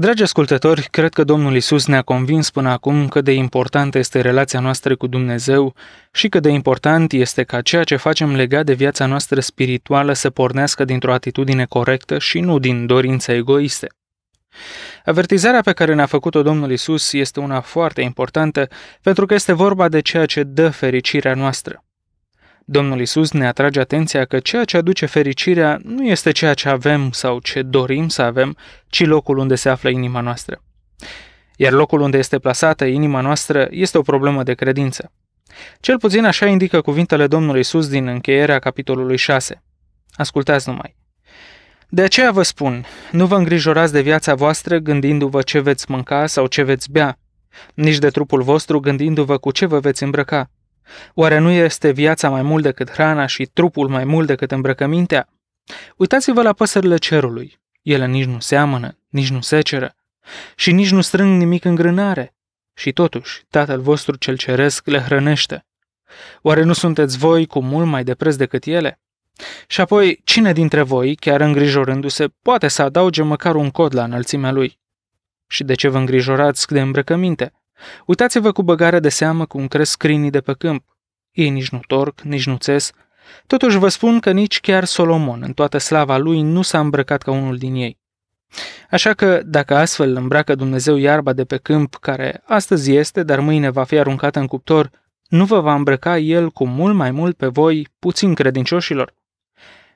Dragi ascultători, cred că Domnul Isus ne-a convins până acum cât de importantă este relația noastră cu Dumnezeu și cât de important este ca ceea ce facem legat de viața noastră spirituală să pornească dintr-o atitudine corectă și nu din dorințe egoiste. Avertizarea pe care ne-a făcut-o Domnul Isus este una foarte importantă pentru că este vorba de ceea ce dă fericirea noastră. Domnul Isus ne atrage atenția că ceea ce aduce fericirea nu este ceea ce avem sau ce dorim să avem, ci locul unde se află inima noastră. Iar locul unde este plasată inima noastră este o problemă de credință. Cel puțin așa indică cuvintele Domnului Isus din încheierea capitolului 6. Ascultați numai. De aceea vă spun, nu vă îngrijorați de viața voastră gândindu-vă ce veți mânca sau ce veți bea, nici de trupul vostru gândindu-vă cu ce vă veți îmbrăca. Oare nu este viața mai mult decât hrana și trupul mai mult decât îmbrăcămintea? Uitați-vă la păsările cerului. Ele nici nu seamănă, nici nu seceră și nici nu strâng nimic în grânare. Și totuși, Tatăl vostru cel ceresc le hrănește. Oare nu sunteți voi cu mult mai de preț decât ele? Și apoi, cine dintre voi, chiar îngrijorându-se, poate să adauge măcar un cod la înălțimea lui? Și de ce vă îngrijorați de îmbrăcăminte? Uitați-vă cu băgare de seamă cum cresc crinii de pe câmp. Ei nici nu torc, nici nu țes. Totuși vă spun că nici chiar Solomon, în toată slava lui, nu s-a îmbrăcat ca unul din ei. Așa că, dacă astfel îmbracă Dumnezeu iarba de pe câmp, care astăzi este, dar mâine va fi aruncată în cuptor, nu vă va îmbrăca El cu mult mai mult pe voi, puțin credincioșilor?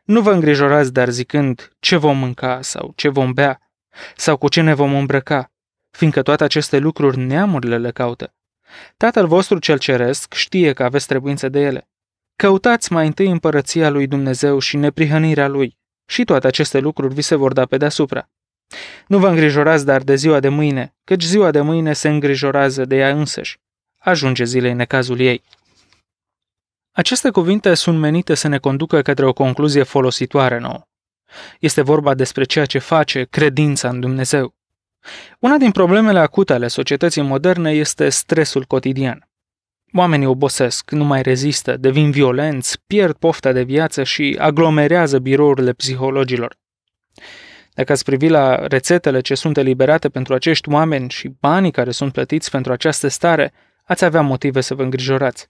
Nu vă îngrijorați, dar zicând, ce vom mânca sau ce vom bea, sau cu ce ne vom îmbrăca, fiindcă toate aceste lucruri neamurile le caută. Tatăl vostru cel ceresc știe că aveți trebuință de ele. Căutați mai întâi împărăția lui Dumnezeu și neprihănirea lui și toate aceste lucruri vi se vor da pe deasupra. Nu vă îngrijorați dar de ziua de mâine, căci ziua de mâine se îngrijorează de ea însăși. Ajunge zilei necazul ei. Aceste cuvinte sunt menite să ne conducă către o concluzie folositoare nouă. Este vorba despre ceea ce face credința în Dumnezeu. Una din problemele acute ale societății moderne este stresul cotidian. Oamenii obosesc, nu mai rezistă, devin violenți, pierd pofta de viață și aglomerează birourile psihologilor. Dacă ați privi la rețetele ce sunt eliberate pentru acești oameni și banii care sunt plătiți pentru această stare, ați avea motive să vă îngrijorați.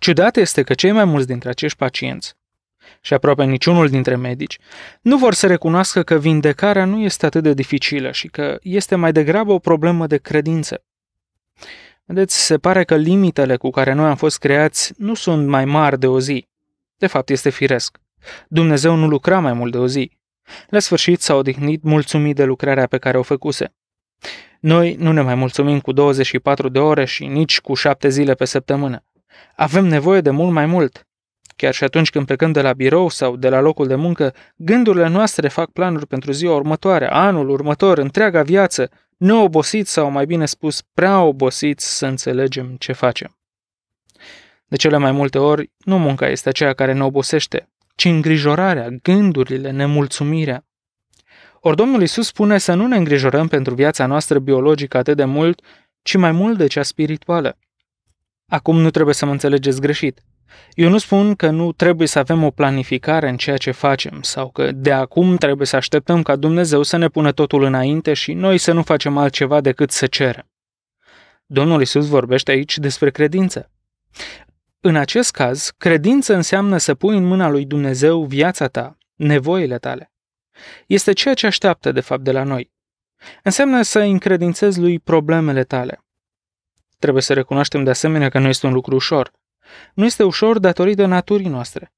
Ciudat este că cei mai mulți dintre acești pacienți și aproape niciunul dintre medici, nu vor să recunoască că vindecarea nu este atât de dificilă și că este mai degrabă o problemă de credință. Vedeți, se pare că limitele cu care noi am fost creați nu sunt mai mari de o zi. De fapt, este firesc. Dumnezeu nu lucra mai mult de o zi. La sfârșit s-a odihnit mulțumit de lucrarea pe care o făcuse. Noi nu ne mai mulțumim cu 24 de ore și nici cu 7 zile pe săptămână. Avem nevoie de mult mai mult. Chiar și atunci când plecăm de la birou sau de la locul de muncă, gândurile noastre fac planuri pentru ziua următoare, anul următor, întreaga viață, neobosiți sau, mai bine spus, prea obosiți să înțelegem ce facem. De cele mai multe ori, nu munca este aceea care ne obosește, ci îngrijorarea, gândurile, nemulțumirea. Ori Domnul Isus spune să nu ne îngrijorăm pentru viața noastră biologică atât de mult, ci mai mult de cea spirituală. Acum nu trebuie să mă înțelegeți greșit. Eu nu spun că nu trebuie să avem o planificare în ceea ce facem sau că de acum trebuie să așteptăm ca Dumnezeu să ne pună totul înainte și noi să nu facem altceva decât să cerem. Domnul Isus vorbește aici despre credință. În acest caz, credință înseamnă să pui în mâna lui Dumnezeu viața ta, nevoile tale. Este ceea ce așteaptă, de fapt, de la noi. Înseamnă să încredințezi lui problemele tale. Trebuie să recunoaștem de asemenea că nu este un lucru ușor – nu este ușor datorită naturii noastre.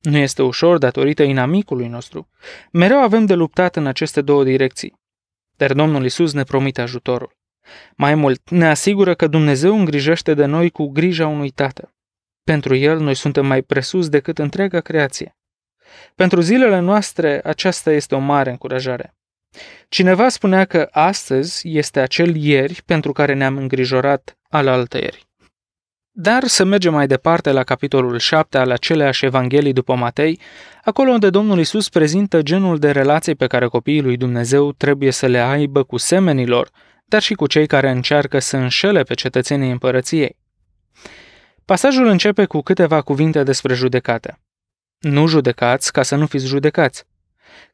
Nu este ușor datorită inamicului nostru. Mereu avem de luptat în aceste două direcții. Dar Domnul Isus ne promite ajutorul. Mai mult, ne asigură că Dumnezeu îngrijește de noi cu grija unui tată. Pentru El, noi suntem mai presus decât întreaga creație. Pentru zilele noastre, aceasta este o mare încurajare. Cineva spunea că astăzi este acel ieri pentru care ne-am îngrijorat al altăieri. Dar să mergem mai departe la capitolul 7 al aceleași Evanghelii după Matei, acolo unde Domnul Isus prezintă genul de relații pe care copiii lui Dumnezeu trebuie să le aibă cu semenilor, dar și cu cei care încearcă să înșele pe cetățenii împărăției. Pasajul începe cu câteva cuvinte despre judecată. Nu judecați ca să nu fiți judecați.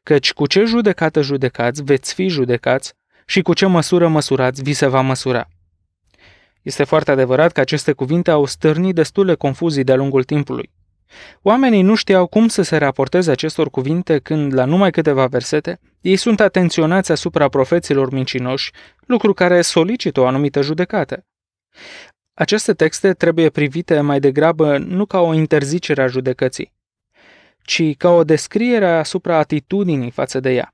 Căci cu ce judecată judecați veți fi judecați și cu ce măsură măsurați vi se va măsura. Este foarte adevărat că aceste cuvinte au stârnit destule confuzii de-a lungul timpului. Oamenii nu știau cum să se raporteze acestor cuvinte când, la numai câteva versete, ei sunt atenționați asupra profeților mincinoși, lucru care solicită o anumită judecată. Aceste texte trebuie privite mai degrabă nu ca o interzicere a judecății, ci ca o descriere asupra atitudinii față de ea.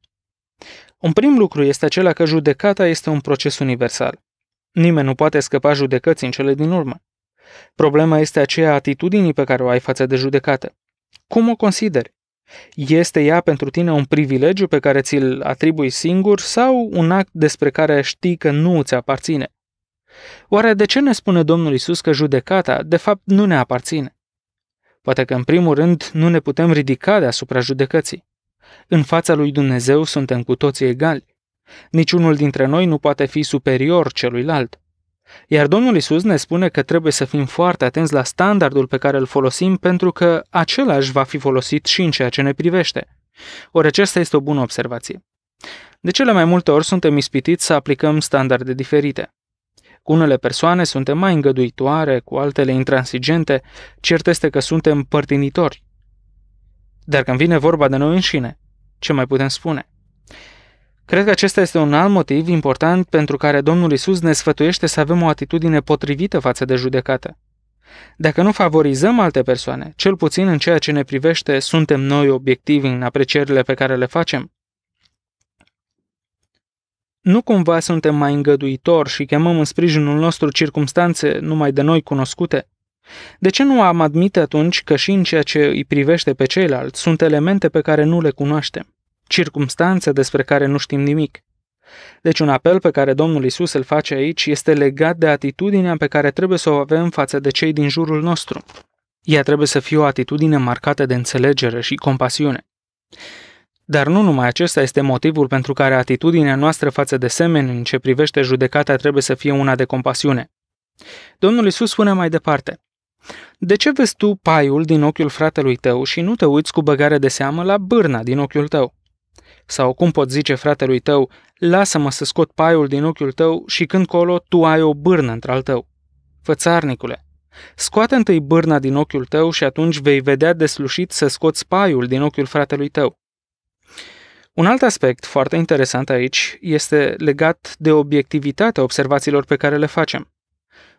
Un prim lucru este acela că judecata este un proces universal. Nimeni nu poate scăpa judecății în cele din urmă. Problema este aceea atitudinii pe care o ai față de judecată. Cum o consideri? Este ea pentru tine un privilegiu pe care ți-l atribui singur sau un act despre care știi că nu îți aparține? Oare de ce ne spune Domnul Isus că judecata, de fapt, nu ne aparține? Poate că, în primul rând, nu ne putem ridica deasupra judecății. În fața lui Dumnezeu suntem cu toții egali. Niciunul dintre noi nu poate fi superior celuilalt. Iar Domnul Isus ne spune că trebuie să fim foarte atenți la standardul pe care îl folosim pentru că același va fi folosit și în ceea ce ne privește. Ori aceasta este o bună observație. De cele mai multe ori suntem ispitiți să aplicăm standarde diferite. Cu unele persoane suntem mai îngăduitoare, cu altele intransigente, cert este că suntem părtinitori. Dar când vine vorba de noi înșine, ce mai putem spune? Cred că acesta este un alt motiv important pentru care Domnul Isus ne sfătuiește să avem o atitudine potrivită față de judecată. Dacă nu favorizăm alte persoane, cel puțin în ceea ce ne privește, suntem noi obiectivi în aprecierile pe care le facem. Nu cumva suntem mai îngăduitori și chemăm în sprijinul nostru circumstanțe numai de noi cunoscute? De ce nu am admite atunci că și în ceea ce îi privește pe ceilalți sunt elemente pe care nu le cunoaștem? circumstanțe despre care nu știm nimic. Deci un apel pe care Domnul Isus îl face aici este legat de atitudinea pe care trebuie să o avem față de cei din jurul nostru. Ea trebuie să fie o atitudine marcată de înțelegere și compasiune. Dar nu numai acesta este motivul pentru care atitudinea noastră față de semeni în ce privește judecata trebuie să fie una de compasiune. Domnul Isus spune mai departe, De ce vezi tu paiul din ochiul fratelui tău și nu te uiți cu băgare de seamă la bârna din ochiul tău? Sau cum pot zice fratelui tău, lasă-mă să scot paiul din ochiul tău și când colo tu ai o bârnă într-al tău. Fățarnicule, scoate întâi bârna din ochiul tău și atunci vei vedea deslușit să scoți paiul din ochiul fratelui tău. Un alt aspect foarte interesant aici este legat de obiectivitatea observațiilor pe care le facem.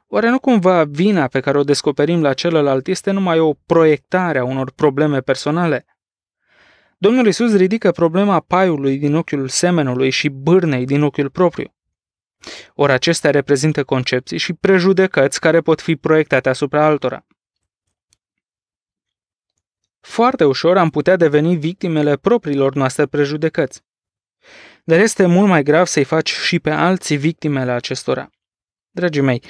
Oare nu cumva vina pe care o descoperim la celălalt este numai o proiectare a unor probleme personale? Domnul Isus ridică problema paiului din ochiul semenului și bârnei din ochiul propriu. Ori acestea reprezintă concepții și prejudecăți care pot fi proiectate asupra altora. Foarte ușor am putea deveni victimele propriilor noastre prejudecăți. Dar este mult mai grav să-i faci și pe alții victimele acestora. Dragii mei,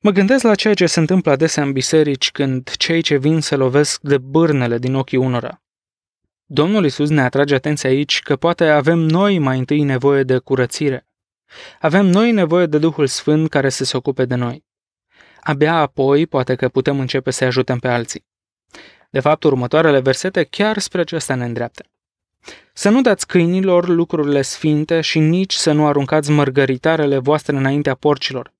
mă gândesc la ceea ce se întâmplă adesea în biserici când cei ce vin se lovesc de bârnele din ochii unora. Domnul Isus ne atrage atenția aici că poate avem noi mai întâi nevoie de curățire. Avem noi nevoie de Duhul Sfânt care să se ocupe de noi. Abia apoi poate că putem începe să ajutăm pe alții. De fapt, următoarele versete chiar spre acestea ne îndreaptă. Să nu dați câinilor lucrurile sfinte și nici să nu aruncați mărgăritarele voastre înaintea porcilor,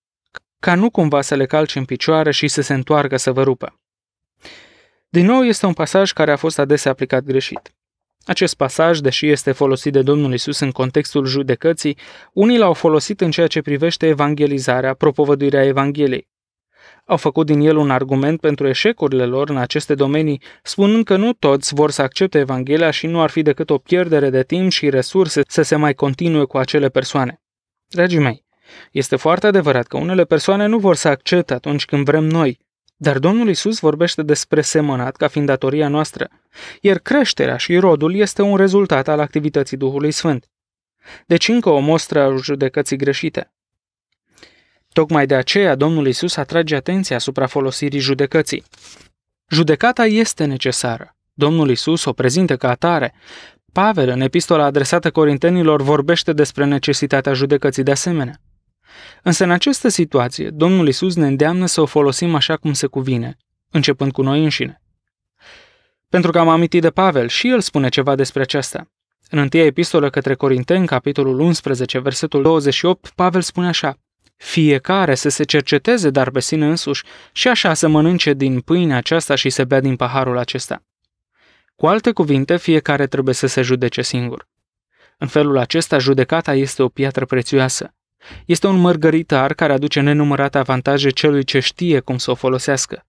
ca nu cumva să le calci în picioare și să se întoarcă să vă rupă. Din nou, este un pasaj care a fost adesea aplicat greșit. Acest pasaj, deși este folosit de Domnul Isus în contextul judecății, unii l-au folosit în ceea ce privește evangelizarea, propovăduirea Evangheliei. Au făcut din el un argument pentru eșecurile lor în aceste domenii, spunând că nu toți vor să accepte Evanghelia și nu ar fi decât o pierdere de timp și resurse să se mai continue cu acele persoane. Dragii mei, este foarte adevărat că unele persoane nu vor să accepte atunci când vrem noi, dar Domnul Isus vorbește despre semănat ca fiind datoria noastră, iar creșterea și rodul este un rezultat al activității Duhului Sfânt. Deci încă o mostră a judecății greșite. Tocmai de aceea Domnul Isus atrage atenția asupra folosirii judecății. Judecata este necesară. Domnul Isus o prezintă ca atare. Pavel, în epistola adresată corintenilor, vorbește despre necesitatea judecății de asemenea. Însă în această situație, Domnul Isus ne îndeamnă să o folosim așa cum se cuvine, începând cu noi înșine. Pentru că am amintit de Pavel și el spune ceva despre aceasta. În 1 epistolă către Corinteni, capitolul 11, versetul 28, Pavel spune așa, fiecare să se cerceteze dar pe sine însuși și așa să mănânce din pâinea aceasta și să bea din paharul acesta. Cu alte cuvinte, fiecare trebuie să se judece singur. În felul acesta, judecata este o piatră prețioasă. Este un mărgăritar care aduce nenumărate avantaje celui ce știe cum să o folosească.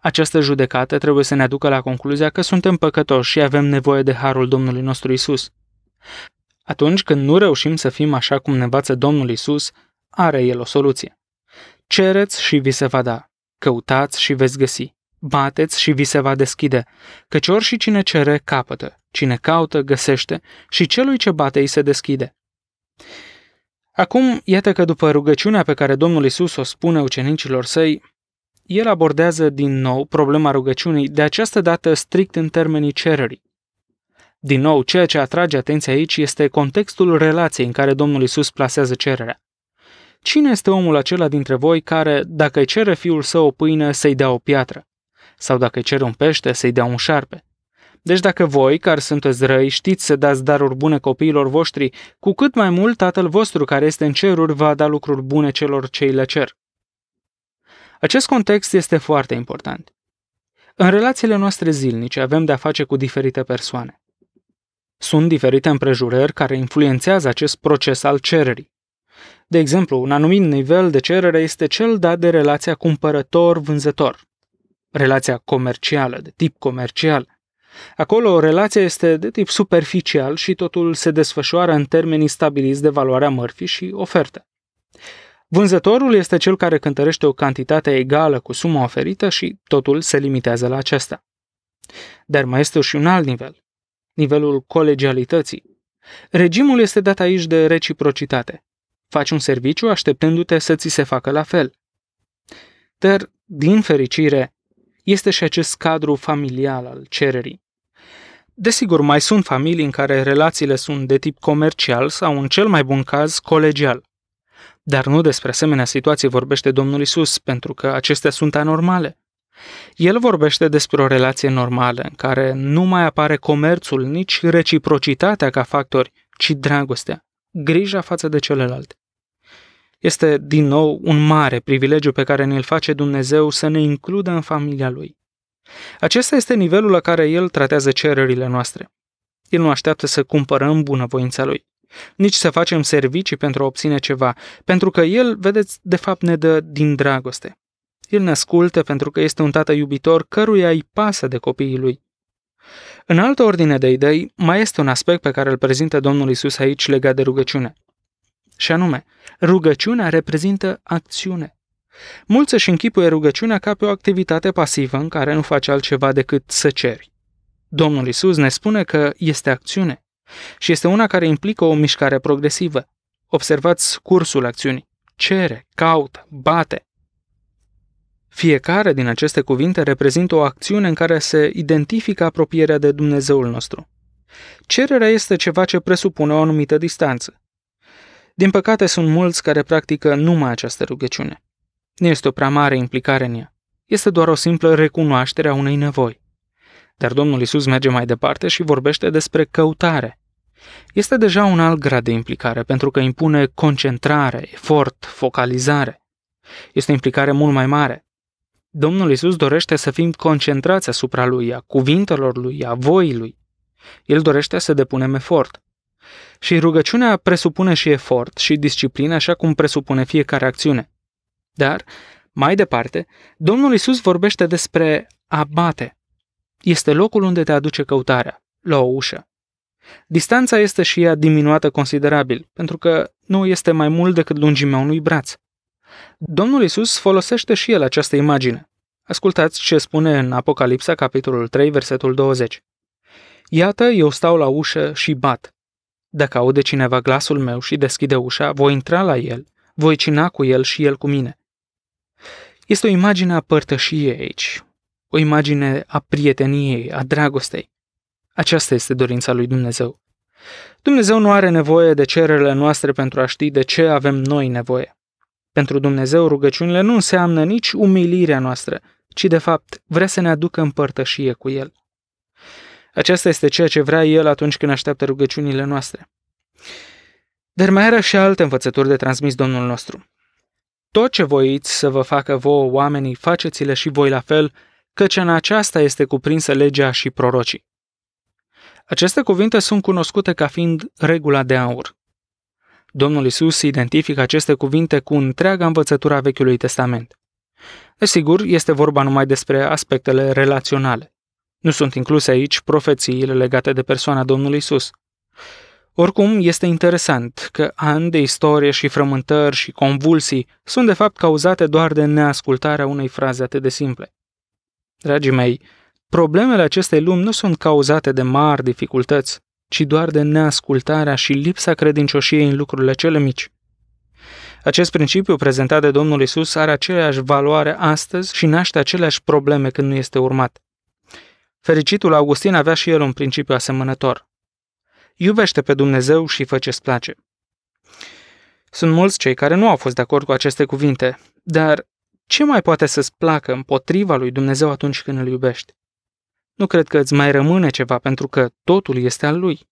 Această judecată trebuie să ne aducă la concluzia că suntem păcătoși și avem nevoie de harul Domnului nostru Isus. Atunci când nu reușim să fim așa cum ne învață Domnul Isus, are El o soluție. Cereți și vi se va da, căutați și veți găsi, bateți și vi se va deschide, căci ori și cine cere, capătă, cine caută, găsește și celui ce bate îi se deschide. Acum, iată că după rugăciunea pe care Domnul Isus o spune ucenicilor săi, el abordează din nou problema rugăciunii, de această dată strict în termenii cererii. Din nou, ceea ce atrage atenția aici este contextul relației în care Domnul Isus plasează cererea. Cine este omul acela dintre voi care, dacă îi cere fiul său o pâine, să-i dea o piatră? Sau dacă îi cere un pește, să-i dea un șarpe? Deci dacă voi, care sunteți răi, știți să dați daruri bune copiilor voștri, cu cât mai mult Tatăl vostru care este în ceruri va da lucruri bune celor ce îi le cer. Acest context este foarte important. În relațiile noastre zilnice avem de-a face cu diferite persoane. Sunt diferite împrejurări care influențează acest proces al cererii. De exemplu, un anumit nivel de cerere este cel dat de relația cumpărător-vânzător, relația comercială, de tip comercial, Acolo relația este de tip superficial și totul se desfășoară în termenii stabiliți de valoarea mărfii și ofertă. Vânzătorul este cel care cântărește o cantitate egală cu suma oferită și totul se limitează la acesta. Dar mai este și un alt nivel, nivelul colegialității. Regimul este dat aici de reciprocitate. Faci un serviciu așteptându-te să ți se facă la fel. Dar, din fericire, este și acest cadru familial al cererii. Desigur, mai sunt familii în care relațiile sunt de tip comercial sau, în cel mai bun caz, colegial. Dar nu despre asemenea situații vorbește Domnul Isus, pentru că acestea sunt anormale. El vorbește despre o relație normală, în care nu mai apare comerțul, nici reciprocitatea ca factori, ci dragostea, grija față de celălalt. Este, din nou, un mare privilegiu pe care ne-l face Dumnezeu să ne includă în familia Lui. Acesta este nivelul la care El tratează cererile noastre. El nu așteaptă să cumpărăm bunăvoința Lui, nici să facem servicii pentru a obține ceva, pentru că El, vedeți, de fapt ne dă din dragoste. El ne ascultă pentru că este un tată iubitor căruia îi pasă de copiii lui. În altă ordine de idei, mai este un aspect pe care îl prezintă Domnul Isus aici legat de rugăciune. Și anume, rugăciunea reprezintă acțiune. Mulți își închipuie rugăciunea ca pe o activitate pasivă în care nu face altceva decât să ceri. Domnul Isus ne spune că este acțiune și este una care implică o mișcare progresivă. Observați cursul acțiunii. Cere, caută, bate. Fiecare din aceste cuvinte reprezintă o acțiune în care se identifică apropierea de Dumnezeul nostru. Cererea este ceva ce presupune o anumită distanță. Din păcate, sunt mulți care practică numai această rugăciune. Nu este o prea mare implicare în ea. Este doar o simplă recunoaștere a unei nevoi. Dar Domnul Isus merge mai departe și vorbește despre căutare. Este deja un alt grad de implicare, pentru că impune concentrare, efort, focalizare. Este o implicare mult mai mare. Domnul Isus dorește să fim concentrați asupra Lui, a cuvintelor Lui, a voii Lui. El dorește să depunem efort. Și rugăciunea presupune și efort și disciplină, așa cum presupune fiecare acțiune. Dar, mai departe, Domnul Isus vorbește despre abate. Este locul unde te aduce căutarea, la o ușă. Distanța este și ea diminuată considerabil, pentru că nu este mai mult decât lungimea unui braț. Domnul Isus folosește și el această imagine. Ascultați ce spune în Apocalipsa, capitolul 3, versetul 20. Iată, eu stau la ușă și bat. Dacă aude cineva glasul meu și deschide ușa, voi intra la el, voi cina cu el și el cu mine. Este o imagine a părtășiei aici, o imagine a prieteniei, a dragostei. Aceasta este dorința lui Dumnezeu. Dumnezeu nu are nevoie de cererile noastre pentru a ști de ce avem noi nevoie. Pentru Dumnezeu rugăciunile nu înseamnă nici umilirea noastră, ci de fapt vrea să ne aducă în părtășie cu El. Aceasta este ceea ce vrea El atunci când așteaptă rugăciunile noastre. Dar mai era și alte învățături de transmis Domnul nostru. Tot ce voiți să vă facă vouă oamenii, faceți-le și voi la fel, căci în aceasta este cuprinsă legea și prorocii. Aceste cuvinte sunt cunoscute ca fiind regula de aur. Domnul Isus identifică aceste cuvinte cu întreaga învățătura Vechiului Testament. Desigur, este vorba numai despre aspectele relaționale. Nu sunt incluse aici profețiile legate de persoana Domnului Isus. Oricum, este interesant că ani de istorie și frământări și convulsii sunt de fapt cauzate doar de neascultarea unei fraze atât de simple. Dragii mei, problemele acestei lumi nu sunt cauzate de mari dificultăți, ci doar de neascultarea și lipsa credincioșiei în lucrurile cele mici. Acest principiu prezentat de Domnul Isus are aceeași valoare astăzi și naște aceleași probleme când nu este urmat. Fericitul Augustin avea și el un principiu asemănător. Iubește pe Dumnezeu și fă ce-ți place. Sunt mulți cei care nu au fost de acord cu aceste cuvinte, dar ce mai poate să-ți placă împotriva lui Dumnezeu atunci când îl iubești? Nu cred că îți mai rămâne ceva pentru că totul este al lui.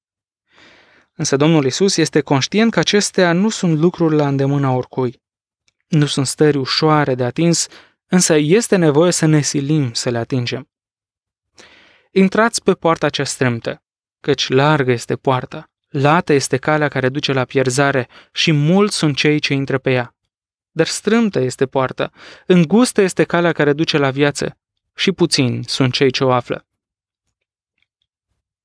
Însă Domnul Isus este conștient că acestea nu sunt lucruri la îndemâna oricui. Nu sunt stări ușoare de atins, însă este nevoie să ne silim să le atingem. Intrați pe poarta cea strâmtă, căci largă este poarta, lată este calea care duce la pierzare și mulți sunt cei ce intră pe ea. Dar strâmtă este poarta, îngustă este calea care duce la viață și puțini sunt cei ce o află.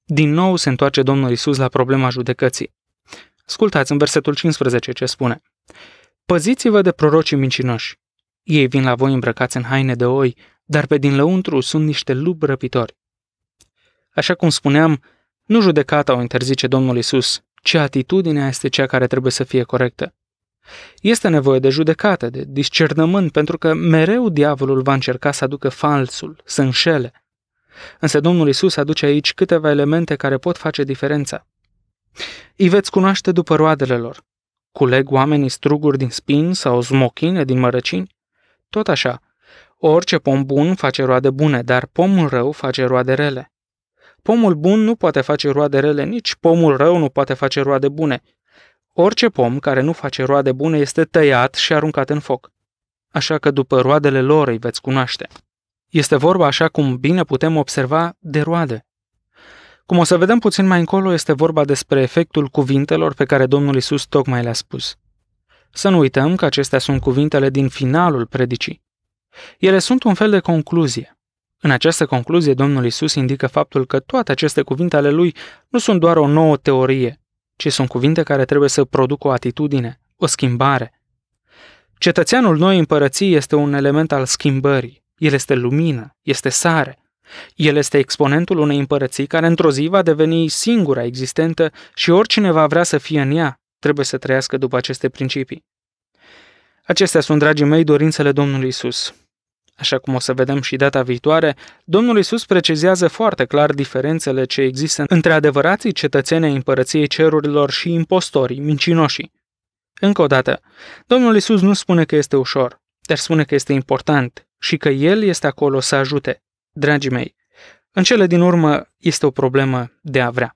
Din nou se întoarce Domnul Isus la problema judecății. Ascultați în versetul 15 ce spune. Păziți-vă de prorocii mincinoși. Ei vin la voi îmbrăcați în haine de oi, dar pe din lăuntru sunt niște lupi răpitori. Așa cum spuneam, nu judecata o interzice Domnul Isus, ci atitudinea este cea care trebuie să fie corectă. Este nevoie de judecată, de discernământ, pentru că mereu diavolul va încerca să aducă falsul, să înșele. Însă Domnul Isus aduce aici câteva elemente care pot face diferența. Îi veți cunoaște după roadele lor. Culeg oamenii struguri din spin sau smochine din mărăcini? Tot așa. Orice pom bun face roade bune, dar pomul rău face roade rele. Pomul bun nu poate face roade rele, nici pomul rău nu poate face roade bune. Orice pom care nu face roade bune este tăiat și aruncat în foc. Așa că după roadele lor îi veți cunoaște. Este vorba, așa cum bine putem observa, de roade. Cum o să vedem puțin mai încolo, este vorba despre efectul cuvintelor pe care Domnul Isus tocmai le-a spus. Să nu uităm că acestea sunt cuvintele din finalul predicii. Ele sunt un fel de concluzie. În această concluzie, Domnul Isus indică faptul că toate aceste cuvinte ale lui nu sunt doar o nouă teorie, ci sunt cuvinte care trebuie să producă o atitudine, o schimbare. Cetățeanul noi împărății este un element al schimbării. El este lumină, este sare. El este exponentul unei împărății care într-o zi va deveni singura existentă și oricine va vrea să fie în ea trebuie să trăiască după aceste principii. Acestea sunt, dragii mei, dorințele Domnului Isus. Așa cum o să vedem și data viitoare, Domnul Isus precizează foarte clar diferențele ce există între adevărații cetățenii împărăției cerurilor și impostorii, mincinoșii. Încă o dată, Domnul Isus nu spune că este ușor, dar spune că este important și că El este acolo să ajute. Dragii mei, în cele din urmă este o problemă de a vrea.